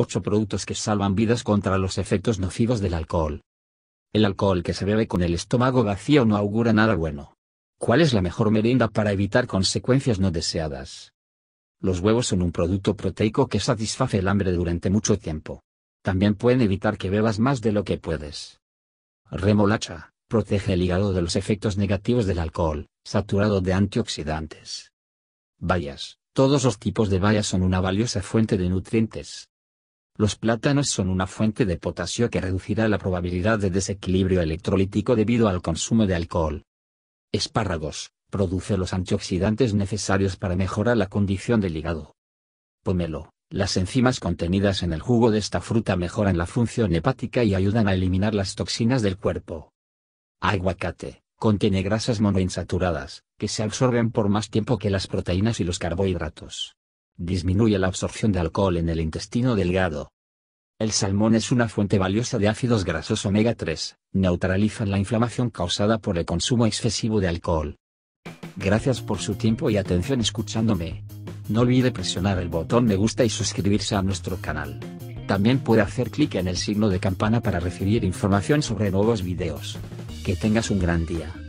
8 productos que salvan vidas contra los efectos nocivos del alcohol. El alcohol que se bebe con el estómago vacío no augura nada bueno. ¿Cuál es la mejor merienda para evitar consecuencias no deseadas? Los huevos son un producto proteico que satisface el hambre durante mucho tiempo. También pueden evitar que bebas más de lo que puedes. Remolacha, protege el hígado de los efectos negativos del alcohol, saturado de antioxidantes. Bayas, todos los tipos de bayas son una valiosa fuente de nutrientes. Los plátanos son una fuente de potasio que reducirá la probabilidad de desequilibrio electrolítico debido al consumo de alcohol. Espárragos, produce los antioxidantes necesarios para mejorar la condición del hígado. Pomelo, las enzimas contenidas en el jugo de esta fruta mejoran la función hepática y ayudan a eliminar las toxinas del cuerpo. Aguacate, contiene grasas monoinsaturadas, que se absorben por más tiempo que las proteínas y los carbohidratos disminuye la absorción de alcohol en el intestino delgado. El salmón es una fuente valiosa de ácidos grasos omega 3, neutralizan la inflamación causada por el consumo excesivo de alcohol. Gracias por su tiempo y atención escuchándome. No olvide presionar el botón me gusta y suscribirse a nuestro canal. También puede hacer clic en el signo de campana para recibir información sobre nuevos videos. Que tengas un gran día.